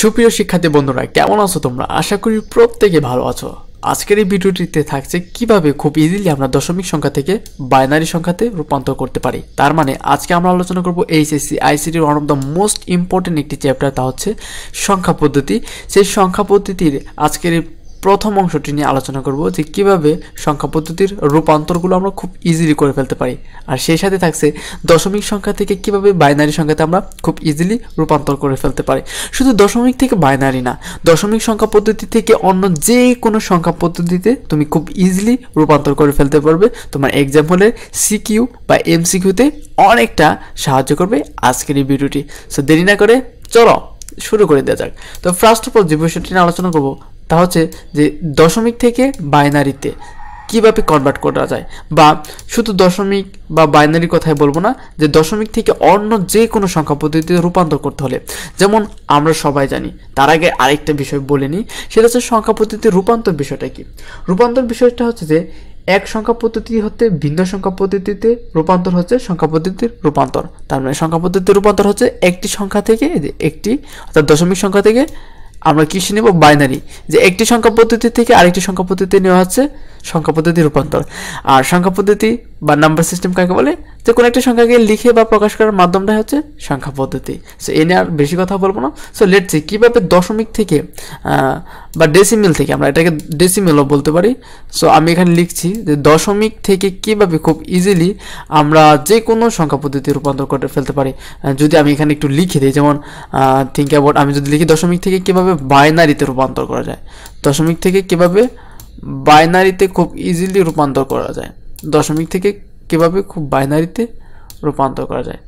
সুপ্রিয় শিক্ষার্থী বন্ধুরা কেমন আছো তোমরা আশা করি প্রত্যেকে ভালো আছো আজকের এই ভিডিওটিতে থাকছে কিভাবে খুব ইজিলি আমরা দশমিক সংখ্যা থেকে বাইনারি সংখ্যাতে রূপান্তর করতে পারি তার মানে আজকে আমরা আলোচনা করব এইচএসসি আইসিটির one of the most important একটি চ্যাপ্টার তা হচ্ছে সংখ্যা পদ্ধতি সেই সংখ্যা পদ্ধতির আজকের এই প্রথম অংশটি নিয়ে আলোচনা করব যে কিভাবে সংখ্যা পদ্ধতির রূপান্তরগুলো আমরা খুব ইজিলি করে ফেলতে পারি আর সেই সাথে থাকছে দশমিক সংখ্যা থেকে কিভাবে বাইনারি সংখ্যাতে আমরা খুব ইজিলি রূপান্তর করে ফেলতে পারি শুধু দশমিক থেকে বাইনারি না দশমিক সংখ্যা পদ্ধতি থেকে অন্য যে কোনো সংখ্যা পদ্ধতিতে তুমি খুব ইজিলি রূপান্তর করে ফেলতে পারবে তোমার এক্সাম হলে সিকিউ বা এমসিকিউতে অনেকটা সাহায্য করবে আজকের এই ভিডিওটি সো দেরি না করে চলো শুরু করে দেওয়া যাক তো ফার্স্ট অফ অল যে বিষয়টি নিয়ে আলোচনা করবো তা হচ্ছে যে দশমিক থেকে বাইনারিতে কীভাবে কনভার্ট করা যায় বা শুধু দশমিক বা বাইনারি কথাই বলবো না যে দশমিক থেকে অন্য যে কোনো সংখ্যা পদ্ধতিতে রূপান্তর করতে হলে যেমন আমরা সবাই জানি তার আগে আরেকটা বিষয় বলে নিই সেটা হচ্ছে সংখ্যা পদ্ধতিতে রূপান্তর বিষয়টা কি রূপান্তর বিষয়টা হচ্ছে যে এক সংখ্যা পদ্ধতি হতে ভিন্ন সংখ্যা পদ্ধতিতে রূপান্তর হচ্ছে সংখ্যা পদ্ধতির রূপান্তর তার মানে সংখ্যা পদ্ধতির রূপান্তর হচ্ছে একটি সংখ্যা থেকে একটি অর্থাৎ দশমিক সংখ্যা থেকে আমরা কিসে নেব বাইনারি যে একটি সংখ্যা পদ্ধতি থেকে আরেকটি সংখ্যা পদ্ধতি নেওয়া হচ্ছে সংখ্যা পদ্ধতি রূপান্তর আর সংখ্যা পদ্ধতি বা নাম্বার সিস্টেম কাকে বলে যে কোনো একটি সংখ্যাকে লিখে বা প্রকাশ করার মাধ্যমটা হচ্ছে সংখ্যা পদ্ধতি সো এ নিয়ে আর বেশি কথা বলবো না সো লেটস সি কীভাবে দশমিক থেকে বা ডেসিমিল থেকে আমরা এটাকে ডেসিমিলও বলতে পারি সো আমি এখানে লিখছি যে দশমিক থেকে কীভাবে খুব ইজিলি আমরা যে কোনো সংখ্যা পদ্ধতি রূপান্তর করে ফেলতে পারি যদি আমি এখানে একটু লিখে দিই যেমন থিঙ্ক অ্যাবাউট আমি যদি লিখি দশমিক থেকে কীভাবে কিভাবে বাইনারিতে রূপান্তর করা যায় দশমিক থেকে কিভাবে বাইনারিতে খুব ইজিলি রূপান্তর করা যায় দশমিক থেকে কিভাবে খুব বাইনারিতে রূপান্তর করা যায়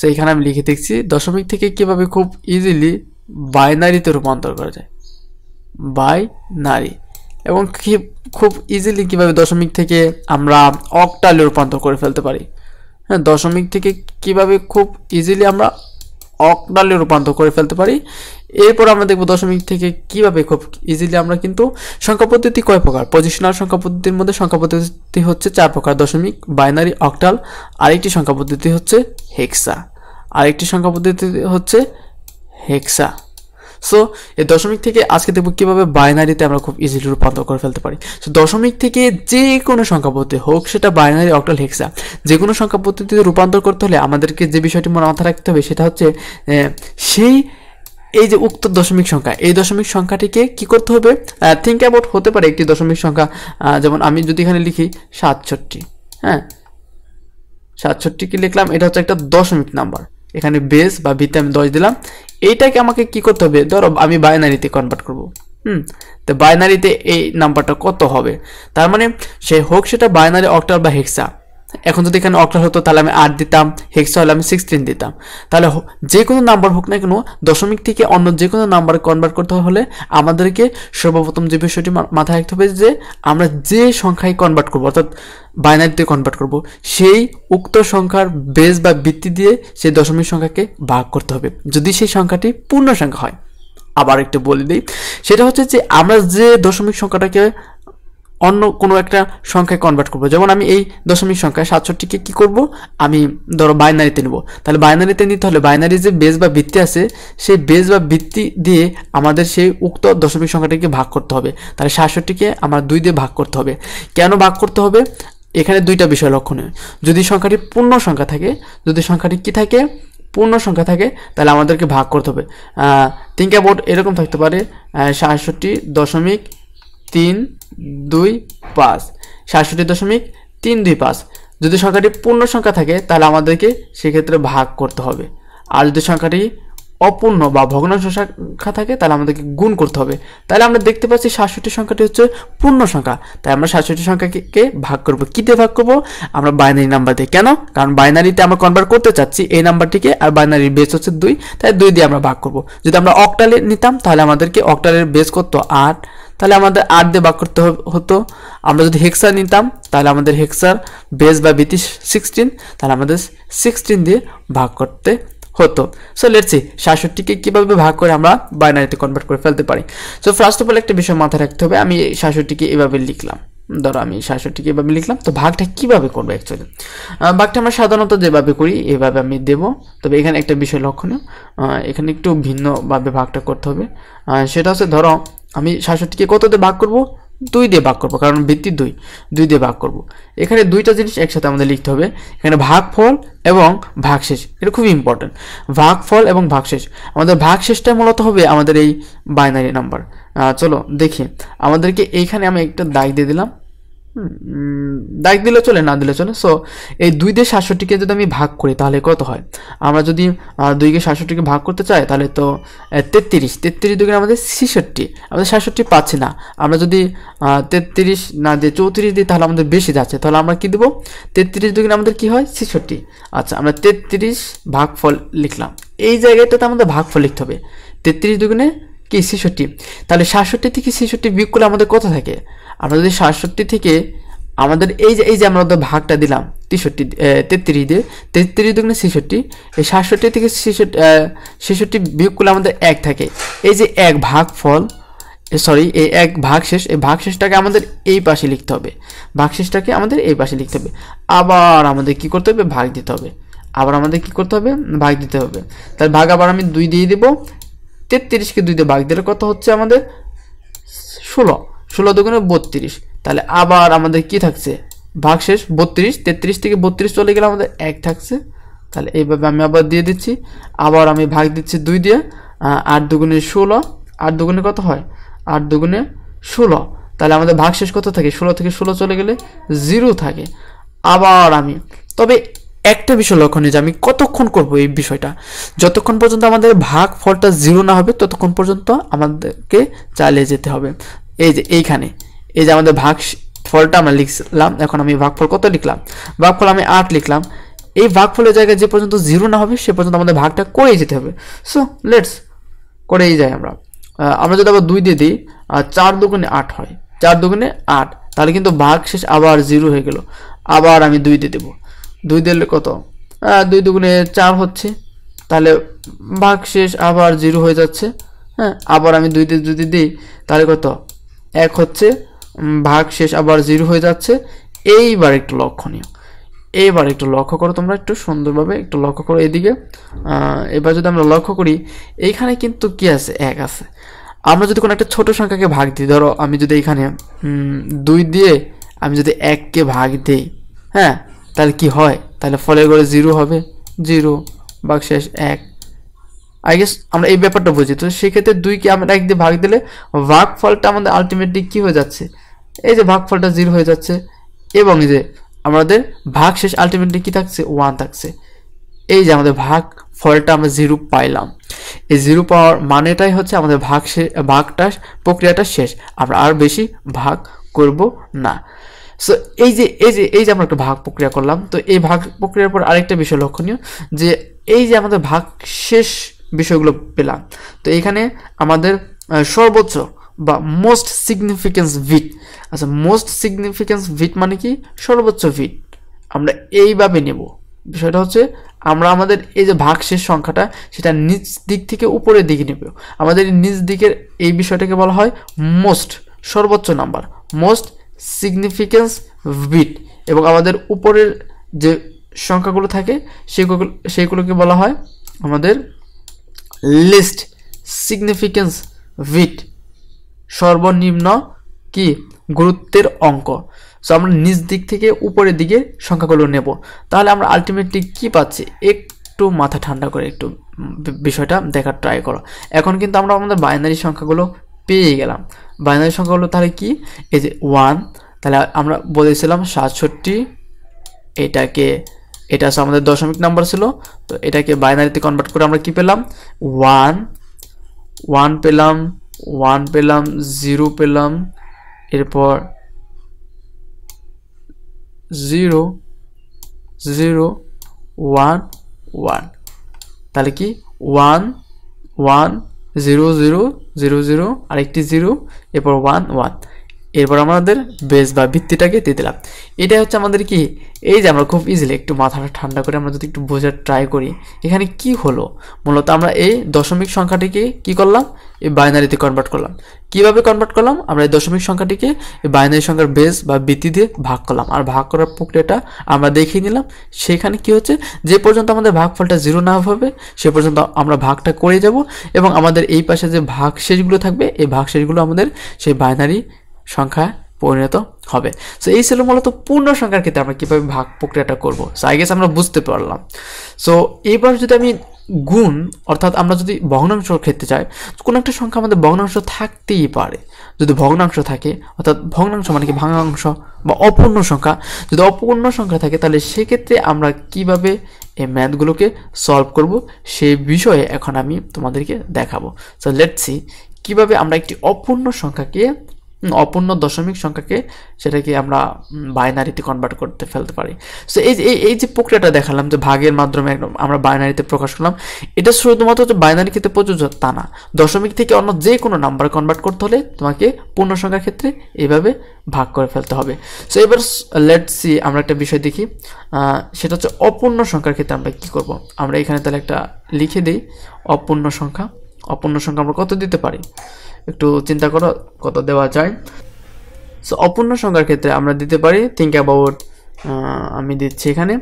সেইখানে আমি লিখে দেখছি দশমিক থেকে কিভাবে খুব ইজিলি বাইনারিতে রূপান্তর করা যায় বাই নারী এবং খুব ইজিলি কিভাবে দশমিক থেকে আমরা অক্টালে রূপান্তর করে ফেলতে পারি হ্যাঁ দশমিক থেকে কিভাবে খুব ইজিলি আমরা অকটালে রূপান্তর করে ফেলতে পারি এরপর আমরা দেখব দশমিক থেকে কিভাবে খুব ইজিলি আমরা কিন্তু সংখ্যা পদ্ধতি কয় প্রকার পজিশনাল সংখ্যা পদ্ধতির মধ্যে সংখ্যা পদ্ধতি হচ্ছে চার প্রকার দশমিক বাইনারি অকটাল আরেকটি সংখ্যা পদ্ধতি হচ্ছে হেক্সা আরেকটি সংখ্যা পদ্ধতি হচ্ছে হেক্সা সো এই দশমিক থেকে আজকে দেখব কীভাবে বাইনারিতে আমরা খুব ইজিলি রূপান্তর করে ফেলতে পারি সো দশমিক থেকে যে কোনো সংখ্যা পদ্ধতি হোক সেটা বাইনারি অক্টাল হেক্সা যে কোনো সংখ্যা পদ্ধতিতে রূপান্তর করতে হলে আমাদেরকে যে বিষয়টি মনে মাথায় রাখতে হবে সেটা হচ্ছে সেই এই যে উক্ত দশমিক সংখ্যা এই দশমিক সংখ্যাটিকে কি করতে হবে থিঙ্ক অ্যাবাউট হতে পারে একটি দশমিক সংখ্যা যেমন আমি যদি এখানে লিখি সাতষট্টি হ্যাঁ সাতষট্টি কি লিখলাম এটা হচ্ছে একটা দশমিক নাম্বার এখানে বেস বা ভিতে আমি দশ দিলাম এইটাকে আমাকে কি করতে হবে ধরো আমি বাইনারিতে কনভার্ট করব হুম তো বাইনারিতে এই নাম্বারটা কত হবে তার মানে সে হোক সেটা বাইনারি অক্টাল বা হেক্সা এখন যদি এখানে অক্টাল হতো তাহলে আমি আট দিতাম হেক্সা হলে আমি সিক্সটিন দিতাম তাহলে যে কোনো নাম্বার হোক না কেন দশমিক থেকে অন্য যে কোনো নাম্বারে কনভার্ট করতে হলে আমাদেরকে সর্বপ্রথম যে বিষয়টি মাথায় রাখতে হবে যে আমরা যে সংখ্যায় কনভার্ট করবো অর্থাৎ বাইনারিতে কনভার্ট করব সেই উক্ত সংখ্যার বেস বা ভিত্তি দিয়ে সেই দশমিক সংখ্যাকে ভাগ করতে হবে যদি সেই সংখ্যাটি পূর্ণ সংখ্যা হয় আবার একটু বলে দিই সেটা হচ্ছে যে আমরা যে দশমিক সংখ্যাটাকে অন্য কোনো একটা সংখ্যায় কনভার্ট করব যেমন আমি এই দশমিক সংখ্যায় সাতষট্টিকে কি করব আমি ধরো বাইনারিতে নেব তাহলে বাইনারিতে নিতে হলে বাইনারি যে বেস বা ভিত্তি আছে সেই বেস বা ভিত্তি দিয়ে আমাদের সেই উক্ত দশমিক সংখ্যাটিকে ভাগ করতে হবে তাহলে সাতষট্টিকে আমার দুই দিয়ে ভাগ করতে হবে কেন ভাগ করতে হবে এখানে দুইটা বিষয় লক্ষণীয় যদি সংখ্যাটি পূর্ণ সংখ্যা থাকে যদি সংখ্যাটি কি থাকে পূর্ণ সংখ্যা থাকে তাহলে আমাদেরকে ভাগ করতে হবে তিনটা বোর্ড এরকম থাকতে পারে সাতষট্টি দশমিক তিন দুই পাঁচ সাতষট্টি দশমিক তিন দুই পাঁচ যদি সংখ্যাটি পূর্ণ সংখ্যা থাকে তাহলে আমাদেরকে সেক্ষেত্রে ভাগ করতে হবে আর যদি সংখ্যাটি অপূর্ণ বা ভগ্নাংশ সংখ্যা থাকে তাহলে আমাদেরকে গুণ করতে হবে তাহলে আমরা দেখতে পাচ্ছি সাতষট্টি সংখ্যাটি হচ্ছে পূর্ণ সংখ্যা তাই আমরা সাতষট্টি সংখ্যাকে ভাগ করব কী দিয়ে ভাগ করবো আমরা বাইনারি নাম্বার দিয়ে কেন কারণ বাইনারিতে আমরা কনভার্ট করতে চাচ্ছি এই নাম্বারটিকে আর বাইনারির বেস হচ্ছে দুই তাই দুই দিয়ে আমরা ভাগ করব যদি আমরা অকটালে নিতাম তাহলে আমাদেরকে অক্টালের বেস করতো আট তাহলে আমাদের আট দিয়ে ভাগ করতে হতো আমরা যদি হেক্সার নিতাম তাহলে আমাদের হেক্সার বেস বা বিতি সিক্সটিন তাহলে আমাদের সিক্সটিন দিয়ে ভাগ করতে হতো সো লেটসি সাতষট্টিকে কীভাবে ভাগ করে আমরা বাইনারিতে কনভার্ট করে ফেলতে পারি সো ফার্স্ট অফ অল একটা বিষয় মাথায় রাখতে হবে আমি সাতষট্টিকে এভাবে লিখলাম ধরো আমি সাতষট্টিকে এভাবে লিখলাম তো ভাগটা কীভাবে করবো অ্যাকচুয়ালি ভাগটা আমরা সাধারণত যেভাবে করি এভাবে আমি দেব তবে এখানে একটা বিষয় লক্ষণীয় এখানে একটু ভিন্নভাবে ভাগটা করতে হবে সেটা হচ্ছে ধরো আমি সাতষট্টিকে কত দিয়ে ভাগ করব দুই দিয়ে ভাগ করব কারণ ভিত্তি দুই দুই দিয়ে ভাগ করব এখানে দুইটা জিনিস একসাথে আমাদের লিখতে হবে এখানে ভাগফল এবং ভাগশেষ এটা খুবই ইম্পর্ট্যান্ট ভাগফল এবং ভাগশেষ আমাদের ভাগশেষটা মূলত হবে আমাদের এই বাইনারি নাম্বার চলো দেখি আমাদেরকে এইখানে আমি একটা দাগ দিয়ে দিলাম দাগ দিলে চলে না দিলে চলে সো এই দুই দিয়ে সাতষট্টিকে যদি আমি ভাগ করি তাহলে কত হয় আমরা যদি দুইকে সাতষট্টিকে ভাগ করতে চাই তাহলে তো তেত্রিশ তেত্রিশ দুইকে আমাদের ছেষট্টি আমাদের সাতষট্টি পাচ্ছি না আমরা যদি তেত্রিশ না দিয়ে চৌত্রিশ দিই তাহলে আমাদের বেশি যাচ্ছে তাহলে আমরা কী দেবো তেত্রিশ দুইকে আমাদের কী হয় ছেষট্টি আচ্ছা আমরা তেত্রিশ ভাগফল লিখলাম এই জায়গাটাতে আমাদের ভাগফল লিখতে হবে তেত্রিশ দুগুণে কি ছেষট্টি তাহলে সাতষট্টি থেকে ছেষট্টি বিয়োগ করলে আমাদের কত থাকে আমরা যদি সাতষট্টি থেকে আমাদের এই যে এই যে আমরা ভাগটা দিলাম তেষট্টি তেত্রিশ দিয়ে তেত্রিশ দুগুণে ছেষট্টি এই সাতষট্টি থেকে ছেষট্টি ছেষট্টি বিয়োগ করলে আমাদের এক থাকে এই যে এক ভাগ ফল সরি এই এক ভাগশেষ এই ভাগশেষটাকে আমাদের এই পাশে লিখতে হবে ভাগশেষটাকে আমাদের এই পাশে লিখতে হবে আবার আমাদের কি করতে হবে ভাগ দিতে হবে আবার আমাদের কি করতে হবে ভাগ দিতে হবে তাহলে ভাগ আবার আমি দুই দিয়ে দেবো তেত্রিশকে দুই দিয়ে ভাগ দিলে কত হচ্ছে আমাদের ষোলো ষোলো দুগুণে বত্রিশ তাহলে আবার আমাদের কি থাকছে ভাগশেষ বত্রিশ তেত্রিশ থেকে বত্রিশ চলে গেলে আমাদের এক থাকছে তাহলে এইভাবে আমি আবার দিয়ে দিচ্ছি আবার আমি ভাগ দিচ্ছি দুই দিয়ে আট দুগুণে ষোলো আট দুগুণে কত হয় আট দুগুণে ষোলো তাহলে আমাদের ভাগশেষ কত থাকে ষোলো থেকে ষোলো চলে গেলে জিরো থাকে আবার আমি তবে একটা বিষয় লক্ষণীয় যে আমি কতক্ষণ করব এই বিষয়টা যতক্ষণ পর্যন্ত আমাদের ভাগ ফলটা জিরো না হবে ততক্ষণ পর্যন্ত আমাদেরকে চালিয়ে যেতে হবে এই যে এইখানে এই যে আমাদের ভাগ ফলটা আমরা লিখলাম এখন আমি ভাগফল কত লিখলাম ভাগফল আমি আট লিখলাম এই ভাগফলের জায়গায় যে পর্যন্ত জিরো না হবে সে পর্যন্ত আমাদের ভাগটা করেই যেতে হবে সো লেটস করেই যাই আমরা আমরা যদি আবার দুই দিয়ে দিই চার দুগুণে আট হয় চার দুগুণে আট তাহলে কিন্তু ভাগ শেষ আবার জিরো হয়ে গেল আবার আমি দুই দিয়ে দেবো দুই দিলে কত দুই দুগুণে চার হচ্ছে তাহলে ভাগ শেষ আবার জিরো হয়ে যাচ্ছে হ্যাঁ আবার আমি দুই দিয়ে যদি দিই তাহলে কত এক হচ্ছে ভাগ শেষ আবার জিরো হয়ে যাচ্ছে এইবার একটু লক্ষণীয় এবার একটু লক্ষ্য করো তোমরা একটু সুন্দরভাবে একটু লক্ষ্য করো এদিকে এবার যদি আমরা লক্ষ্য করি এইখানে কিন্তু কি আছে এক আছে আমরা যদি কোনো একটা ছোট সংখ্যাকে ভাগ দিই ধরো আমি যদি এখানে দুই দিয়ে আমি যদি এককে ভাগ দিই হ্যাঁ তাহলে কি হয় তাহলে ফলের করে জিরো হবে জিরো বাক শেষ এক আই গেস আমরা এই ব্যাপারটা বুঝি তো সেক্ষেত্রে দুইকে আমরা একদিকে ভাগ দিলে ভাগ ফলটা আমাদের আলটিমেটলি কী হয়ে যাচ্ছে এই যে ভাগ ফলটা জিরো হয়ে যাচ্ছে এবং যে আমাদের ভাগ শেষ আলটিমেটলি কী থাকছে ওয়ান থাকছে এই যে আমাদের ভাগ ফলটা আমরা জিরো পাইলাম এই জিরো পাওয়ার মানেটাই হচ্ছে আমাদের ভাগ ভাগটা প্রক্রিয়াটা শেষ আমরা আর বেশি ভাগ করব না সো এই যে এই যে এই যে আমরা একটা ভাগ প্রক্রিয়া করলাম তো এই ভাগ প্রক্রিয়ার পর আরেকটা বিষয় লক্ষণীয় যে এই যে আমাদের ভাগ শেষ বিষয়গুলো পেলাম তো এখানে আমাদের সর্বোচ্চ বা মোস্ট সিগনিফিকেন্স ভিট আচ্ছা মোস্ট সিগনিফিকেন্স ভিট মানে কি সর্বোচ্চ ভিট আমরা এইভাবে নেব বিষয়টা হচ্ছে আমরা আমাদের এই যে ভাগশেষ সংখ্যাটা সেটা নিচ দিক থেকে উপরের দিকে নেব আমাদের নিচ দিকের এই বিষয়টাকে বলা হয় মোস্ট সর্বোচ্চ নাম্বার মোস্ট সিগনিফিকেন্স ভিট এবং আমাদের উপরের যে সংখ্যাগুলো থাকে সেগুলো সেইগুলোকে বলা হয় আমাদের লিস্ট সিগনিফিকেন্স ভিট সর্বনিম্ন কি গুরুত্বের অঙ্ক সো আমরা নিচ দিক থেকে উপরের দিকে সংখ্যাগুলো নেব তাহলে আমরা আলটিমেটলি কি পাচ্ছি একটু মাথা ঠান্ডা করে একটু বিষয়টা দেখার ট্রাই করো এখন কিন্তু আমরা আমাদের বাইনারি সংখ্যাগুলো পেয়ে গেলাম বাইনারি সংখ্যাগুলো তাহলে কি এই যে ওয়ান তাহলে আমরা বলেছিলাম সাতষট্টি এটাকে এটা আছে আমাদের দশমিক নাম্বার ছিল তো এটাকে বাইনারিতে কনভার্ট করে আমরা কি পেলাম ওয়ান ওয়ান পেলাম ওয়ান পেলাম জিরো পেলাম এরপর জিরো জিরো ওয়ান ওয়ান তাহলে কি one one zero zero zero zero আরেকটি জিরো এরপর ওয়ান ওয়ান এরপর আমাদের বেস বা ভিত্তিটাকে দিয়ে দিলাম এটাই হচ্ছে আমাদের কি এই যে আমরা খুব ইজিলি একটু মাথাটা ঠান্ডা করে আমরা যদি একটু বোঝার ট্রাই করি এখানে কি হলো মূলত আমরা এই দশমিক সংখ্যাটিকে কি করলাম এই বাইনারিতে কনভার্ট করলাম কিভাবে কনভার্ট করলাম আমরা এই দশমিক সংখ্যাটিকে এই বাইনারি সংখ্যার বেস বা ভিত্তি দিয়ে ভাগ করলাম আর ভাগ করার প্রক্রিয়াটা আমরা দেখিয়ে নিলাম সেখানে কি হচ্ছে যে পর্যন্ত আমাদের ভাগফলটা জিরো না হবে সে পর্যন্ত আমরা ভাগটা করে যাব এবং আমাদের এই পাশে যে ভাগ শেষগুলো থাকবে এই শেষগুলো আমাদের সেই বাইনারি সংখ্যা পরিণত হবে সো এই ছিল মূলত পূর্ণ সংখ্যার ক্ষেত্রে আমরা কীভাবে ভাগ প্রক্রিয়াটা করবো সো আই গেস আমরা বুঝতে পারলাম সো এবার যদি আমি গুণ অর্থাৎ আমরা যদি ভগ্নাংশর ক্ষেত্রে যাই কোনো একটা সংখ্যা আমাদের ভগ্নাংশ থাকতেই পারে যদি ভগ্নাংশ থাকে অর্থাৎ ভগ্নাংশ মানে কি ভাঙাংশ বা অপূর্ণ সংখ্যা যদি অপূর্ণ সংখ্যা থাকে তাহলে সেক্ষেত্রে আমরা কিভাবে এই ম্যাথগুলোকে সলভ করব সেই বিষয়ে এখন আমি তোমাদেরকে দেখাবো সো লেটসি কিভাবে আমরা একটি অপূর্ণ সংখ্যাকে অপূর্ণ দশমিক সংখ্যাকে সেটাকে আমরা বাইনারিতে কনভার্ট করতে ফেলতে পারি সো এই এই যে প্রক্রিয়াটা দেখালাম যে ভাগের মাধ্যমে আমরা বাইনারিতে প্রকাশ করলাম এটা শুধুমাত্র যে বাইনারি ক্ষেত্রে প্রযোজ্য তা না দশমিক থেকে অন্য যে কোনো নাম্বার কনভার্ট করতে হলে তোমাকে পূর্ণ সংখ্যার ক্ষেত্রে এইভাবে ভাগ করে ফেলতে হবে সো এবার লেট সি আমরা একটা বিষয় দেখি সেটা হচ্ছে অপূর্ণ সংখ্যার ক্ষেত্রে আমরা কি করব আমরা এখানে তাহলে একটা লিখে দিই অপূর্ণ সংখ্যা অপূর্ণ সংখ্যা আমরা কত দিতে পারি একটু চিন্তা করো কত দেওয়া যায় সো অপূর্ণ সংখ্যার ক্ষেত্রে আমরা দিতে পারি থিঙ্ক অ্যাবাউট আমি দিচ্ছি এখানে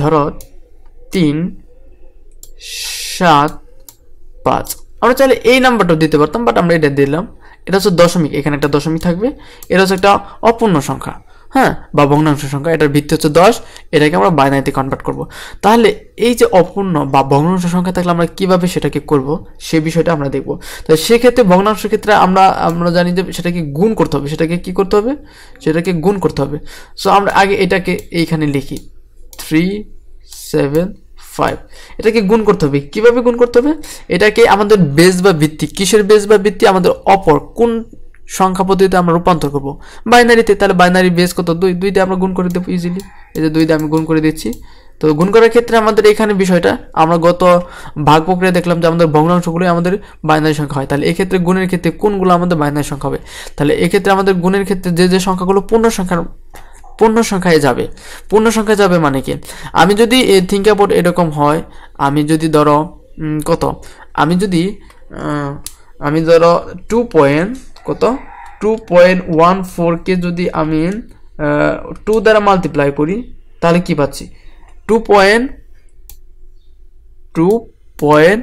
ধরো তিন সাত পাঁচ আমরা চাইলে এই নাম্বারটাও দিতে পারতাম বাট আমরা এটা দিলাম এটা হচ্ছে দশমিক এখানে একটা দশমিক থাকবে এটা হচ্ছে একটা অপূর্ণ সংখ্যা হ্যাঁ বা ভগ্নাংশ সংখ্যা এটার ভিত্তি হচ্ছে দশ এটাকে আমরা বাইনারিতে কনভার্ট করব। তাহলে এই যে অপূর্ণ বা ভগ্নাংশ সংখ্যা থাকলে আমরা কীভাবে সেটাকে করব সে বিষয়টা আমরা দেখব তো সেক্ষেত্রে ভগ্নাংশ ক্ষেত্রে আমরা আমরা জানি যে সেটাকে গুণ করতে হবে সেটাকে কি করতে হবে সেটাকে গুণ করতে হবে সো আমরা আগে এটাকে এইখানে লিখি থ্রি সেভেন ফাইভ এটাকে গুণ করতে হবে কীভাবে গুণ করতে হবে এটাকে আমাদের বেজ বা ভিত্তি কিসের বেজ বা ভিত্তি আমাদের অপর কোন সংখ্যা পদ্ধতিতে আমরা রূপান্তর করবো বাইনারিতে তাহলে বাইনারি বেস কত দুই দুইতে আমরা গুণ করে দেবো ইজিলি এই যে দুইতে আমি গুণ করে দিচ্ছি তো গুণ করার ক্ষেত্রে আমাদের এখানে বিষয়টা আমরা গত ভাগ প্রক্রিয়া দেখলাম যে আমাদের ভগ্নাংশগুলোই আমাদের বাইনারি সংখ্যা হয় তাহলে এক্ষেত্রে গুণের ক্ষেত্রে কোনগুলো আমাদের বাইনারি সংখ্যা হবে তাহলে এক্ষেত্রে আমাদের গুণের ক্ষেত্রে যে যে সংখ্যাগুলো পূর্ণ সংখ্যার পূর্ণ সংখ্যায় যাবে পূর্ণ সংখ্যায় যাবে মানে কি আমি যদি থিঙ্ক অ্যাবাউট এরকম হয় আমি যদি ধরো কত আমি যদি আমি ধরো টু পয়েন্ট কত টু পয়েন্ট ওয়ান ফোরকে যদি আমি টু দ্বারা মাল্টিপ্লাই করি তাহলে কি পাচ্ছি two point two point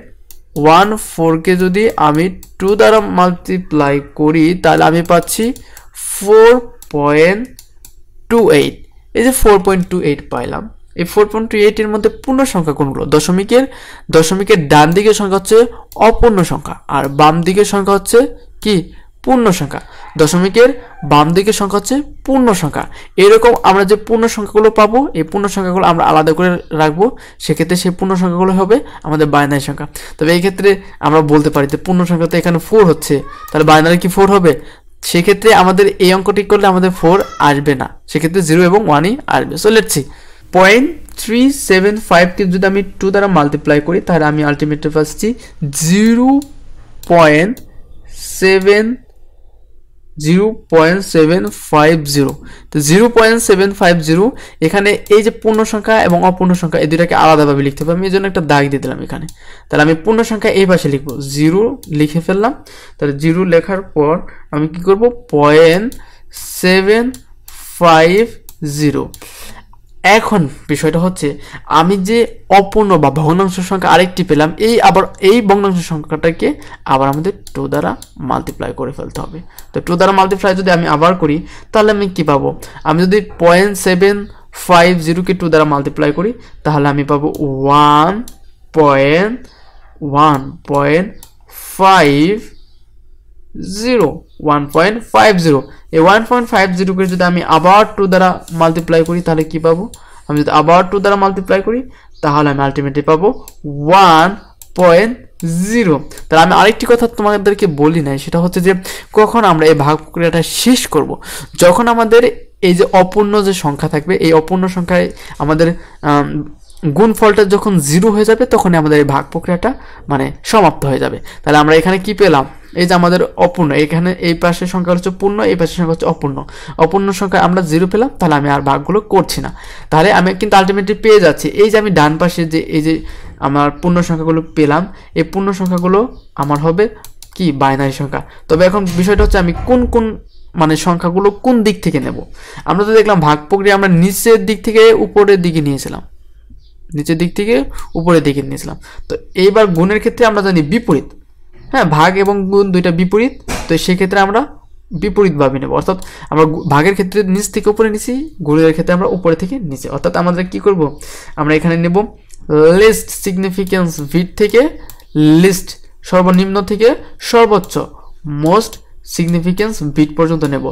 one ফোরকে যদি আমি টু দ্বারা মাল্টিপ্লাই করি তাহলে আমি পাচ্ছি ফোর পয়েন্ট টু এইট এই যে ফোর পয়েন্ট টু এইট পাইলাম এই ফোর পয়েন্ট টু এইটের মধ্যে পূর্ণ সংখ্যা কোনগুলো দশমিকের দশমিকের ডান দিকের সংখ্যা হচ্ছে অপূর্ণ সংখ্যা আর বাম দিকের সংখ্যা হচ্ছে কি পূর্ণ সংখ্যা দশমিকের বাম দিকের সংখ্যা হচ্ছে পূর্ণ সংখ্যা এরকম আমরা যে পূর্ণ সংখ্যাগুলো পাবো এই পূর্ণ সংখ্যাগুলো আমরা আলাদা করে রাখবো সেক্ষেত্রে সেই পূর্ণ সংখ্যাগুলো হবে আমাদের বায়নারি সংখ্যা তবে এই ক্ষেত্রে আমরা বলতে পারি যে পূর্ণ সংখ্যা তো এখানে ফোর হচ্ছে তাহলে বায়নারি কি ফোর হবে সেক্ষেত্রে আমাদের এই অঙ্কটি করলে আমাদের ফোর আসবে না সেক্ষেত্রে জিরো এবং ওয়ানই আসবে so let's see point three seven ফাইভকে যদি আমি টু দ্বারা মাল্টিপ্লাই করি তাহলে আমি আলটিমেটলি পাচ্ছি জিরো পয়েন্ট সেভেন 0.750 তো 0.750 এখানে এই যে পূর্ণ সংখ্যা এবং অপূর্ণ সংখ্যা এই দুটাকে আলাদাভাবে লিখতে হবে আমি এর জন্য একটা দাগ দিয়ে দিলাম এখানে তাহলে আমি পূর্ণ সংখ্যা এই পাশে লিখব 0 লিখে ফেললাম তাহলে 0 লেখার পর আমি কি করব 0.750 এখন বিষয়টা হচ্ছে আমি যে অপূর্ণ বা ভগ্নাংশ সংখ্যা আরেকটি পেলাম এই আবার এই ভগ্নাংশ সংখ্যাটাকে আবার আমাদের টু দ্বারা মাল্টিপ্লাই করে ফেলতে হবে তো টু দ্বারা মাল্টিপ্লাই যদি আমি আবার করি তাহলে আমি কি পাবো আমি যদি পয়েন্ট সেভেন ফাইভ জিরোকে টু দ্বারা মাল্টিপ্লাই করি তাহলে আমি পাবো one point one point five zero one point five zero এই ওয়ান পয়েন্ট ফাইভ জিরোকে যদি আমি আবার টু দ্বারা মাল্টিপ্লাই করি তাহলে কি পাবো আমি যদি আবার টু দ্বারা মাল্টিপ্লাই করি তাহলে আমি আলটিমেটলি পাবো ওয়ান পয়েন্ট জিরো তাহলে আমি আরেকটি কথা তোমাদেরকে বলি নাই সেটা হচ্ছে যে কখন আমরা এই ভাগ প্রক্রিয়াটা শেষ করব। যখন আমাদের এই যে অপূর্ণ যে সংখ্যা থাকবে এই অপূর্ণ সংখ্যায় আমাদের গুণ ফলটা যখন জিরো হয়ে যাবে তখনই আমাদের এই ভাগ প্রক্রিয়াটা মানে সমাপ্ত হয়ে যাবে তাহলে আমরা এখানে কি পেলাম এই যে আমাদের অপূর্ণ এখানে এই পাশের সংখ্যা হচ্ছে পূর্ণ এই পাশের সংখ্যা হচ্ছে অপূর্ণ অপূর্ণ সংখ্যা আমরা জিরো পেলাম তাহলে আমি আর ভাগগুলো করছি না তাহলে আমি কিন্তু আলটিমেটলি পেয়ে যাচ্ছি এই যে আমি ডান পাশে যে এই যে আমার পূর্ণ সংখ্যাগুলো পেলাম এই পূর্ণ সংখ্যাগুলো আমার হবে কি বাইনারি সংখ্যা তবে এখন বিষয়টা হচ্ছে আমি কোন কোন মানে সংখ্যাগুলো কোন দিক থেকে নেব আমরা তো দেখলাম ভাগ প্রক্রিয়া আমরা নিচের দিক থেকে উপরের দিকে নিয়েছিলাম নিচের দিক থেকে উপরের দিকে নিয়েছিলাম তো এইবার গুণের ক্ষেত্রে আমরা জানি বিপরীত হ্যাঁ ভাগ এবং গুণ দুইটা বিপরীত তো সেক্ষেত্রে আমরা বিপরীতভাবে নেব অর্থাৎ আমরা ভাগের ক্ষেত্রে নিচ থেকে উপরে নিছি গুণের ক্ষেত্রে আমরা উপরে থেকে নিচে অর্থাৎ আমাদের কি করব আমরা এখানে নেব লিস্ট সিগনিফিকেন্স ভিট থেকে লিস্ট সর্বনিম্ন থেকে সর্বোচ্চ মোস্ট সিগনিফিকেন্স বিট পর্যন্ত নেব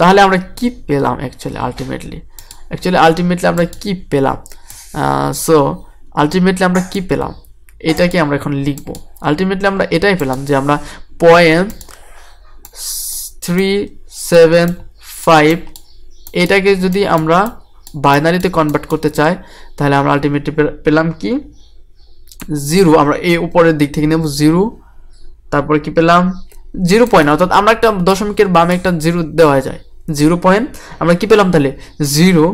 তাহলে আমরা কি পেলাম অ্যাকচুয়ালি আলটিমেটলি অ্যাকচুয়ালি আলটিমেটলি আমরা কি পেলাম সো আলটিমেটলি আমরা কি পেলাম এটাকে আমরা এখন লিখব আলটিমেটলি আমরা এটাই পেলাম যে আমরা পয়েন্ট থ্রি সেভেন ফাইভ এটাকে যদি আমরা বাইনারিতে কনভার্ট করতে চাই তাহলে আমরা আলটিমেটলি পেলাম কি জিরো আমরা এই উপরের দিক থেকে নেব জিরো তারপরে কি পেলাম জিরো পয়েন্ট অর্থাৎ আমরা একটা দশমিকের বামে একটা জিরো দেওয়া যায় জিরো পয়েন্ট আমরা কি পেলাম তাহলে জিরো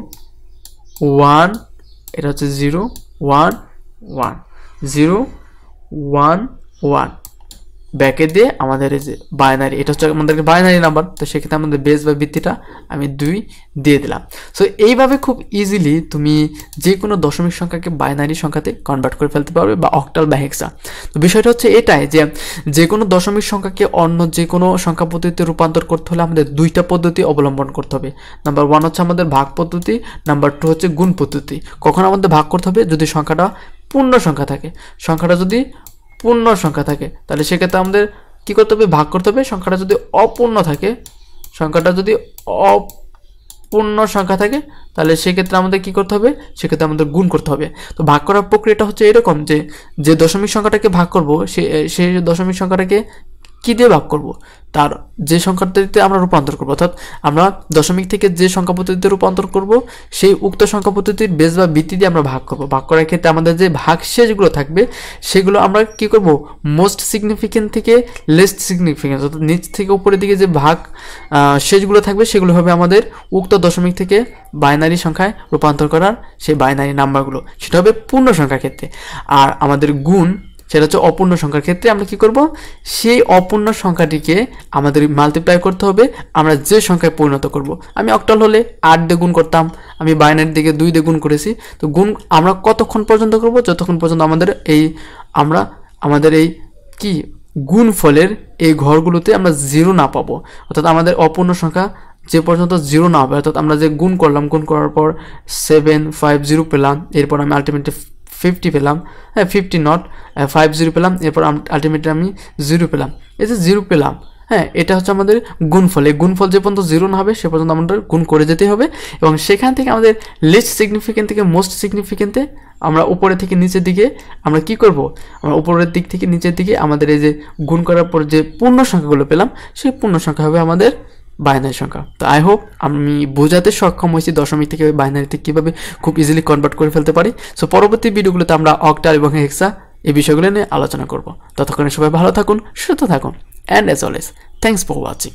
ওয়ান এটা হচ্ছে zero one one zero one one ব্যাকে দিয়ে আমাদের এই যে বাইনারি এটা হচ্ছে আমাদের বাইনারি নাম্বার তো সেক্ষেত্রে আমাদের বেস বা ভিত্তিটা আমি দুই দিয়ে দিলাম সো এইভাবে খুব ইজিলি তুমি যে কোনো দশমিক সংখ্যাকে বাইনারি সংখ্যাতে কনভার্ট করে ফেলতে পারবে বা অক্টাল বা হেক্সা তো বিষয়টা হচ্ছে এটাই যে যে কোনো দশমিক সংখ্যাকে অন্য যে কোনো সংখ্যা পদ্ধতিতে রূপান্তর করতে হলে আমাদের দুইটা পদ্ধতি অবলম্বন করতে হবে নাম্বার ওয়ান হচ্ছে আমাদের ভাগ পদ্ধতি নাম্বার টু হচ্ছে গুণ পদ্ধতি কখন আমাদের ভাগ করতে হবে যদি সংখ্যাটা পূর্ণ সংখ্যা থাকে সংখ্যাটা যদি পূর্ণ সংখ্যা থাকে তাহলে সেক্ষেত্রে আমাদের কী করতে হবে ভাগ করতে হবে সংখ্যাটা যদি অপূর্ণ থাকে সংখ্যাটা যদি অপূর্ণ সংখ্যা থাকে তাহলে সেক্ষেত্রে আমাদের কি করতে হবে সেক্ষেত্রে আমাদের গুণ করতে হবে তো ভাগ করার প্রক্রিয়াটা হচ্ছে এরকম যে যে দশমিক সংখ্যাটাকে ভাগ করব সে সেই দশমিক সংখ্যাটাকে কী দিয়ে ভাগ করব তার যে সংখ্যা পদ্ধতিতে আমরা রূপান্তর করব অর্থাৎ আমরা দশমিক থেকে যে সংখ্যা পদ্ধতিতে রূপান্তর করব সেই উক্ত সংখ্যা পদ্ধতির বেস বা ভিত্তি দিয়ে আমরা ভাগ করব ভাগ করার ক্ষেত্রে আমাদের যে ভাগ শেষগুলো থাকবে সেগুলো আমরা কি করব মোস্ট সিগনিফিকেন্ট থেকে লেস্ট সিগনিফিকেন্ট অর্থাৎ নিচ থেকে উপরের দিকে যে ভাগ শেষগুলো থাকবে সেগুলো হবে আমাদের উক্ত দশমিক থেকে বাইনারি সংখ্যায় রূপান্তর করার সেই বাইনারি নাম্বারগুলো সেটা হবে পূর্ণ সংখ্যার ক্ষেত্রে আর আমাদের গুণ সেটা হচ্ছে অপূর্ণ সংখ্যার ক্ষেত্রে আমরা কি করব সেই অপূর্ণ সংখ্যাটিকে আমাদের মাল্টিপ্লাই করতে হবে আমরা যে সংখ্যায় পরিণত করব। আমি অকটল হলে আট দিয়ে গুণ করতাম আমি বাইনের দিকে দুই দিয়ে গুণ করেছি তো গুণ আমরা কতক্ষণ পর্যন্ত করব যতক্ষণ পর্যন্ত আমাদের এই আমরা আমাদের এই কি গুণ ফলের এই ঘরগুলোতে আমরা জিরো না পাবো অর্থাৎ আমাদের অপূর্ণ সংখ্যা যে পর্যন্ত জিরো না হবে অর্থাৎ আমরা যে গুণ করলাম গুণ করার পর সেভেন ফাইভ জিরো পেলাম এরপর আমি আলটিমেটলি ফিফটি পেলাম হ্যাঁ ফিফটি নট ফাইভ জিরো পেলাম এরপর আলটিমেটলি আমি জিরো পেলাম এই যে জিরো পেলাম হ্যাঁ এটা হচ্ছে আমাদের গুণফল এই গুণফল যে পর্যন্ত জিরো না হবে সে পর্যন্ত আমাদের গুণ করে যেতে হবে এবং সেখান থেকে আমাদের লিস্ট সিগনিফিকেন্ট থেকে মোস্ট সিগনিফিকেন্টে আমরা উপরে থেকে নিচের দিকে আমরা কি করব আমরা উপরের দিক থেকে নিচের দিকে আমাদের এই যে গুণ করার পর যে পূর্ণ সংখ্যাগুলো পেলাম সেই পূর্ণ সংখ্যা হবে আমাদের বাইনারি সংখ্যা তো আই হোপ আমি বোঝাতে সক্ষম হয়েছি দশমিক থেকে বাইনারি থেকে কীভাবে খুব ইজিলি কনভার্ট করে ফেলতে পারি সো পরবর্তী ভিডিওগুলোতে আমরা অক্টার এবং হেক্সা এই বিষয়গুলো নিয়ে আলোচনা করব ততক্ষণে সবাই ভালো থাকুন সুস্থ থাকুন and as always thanks for watching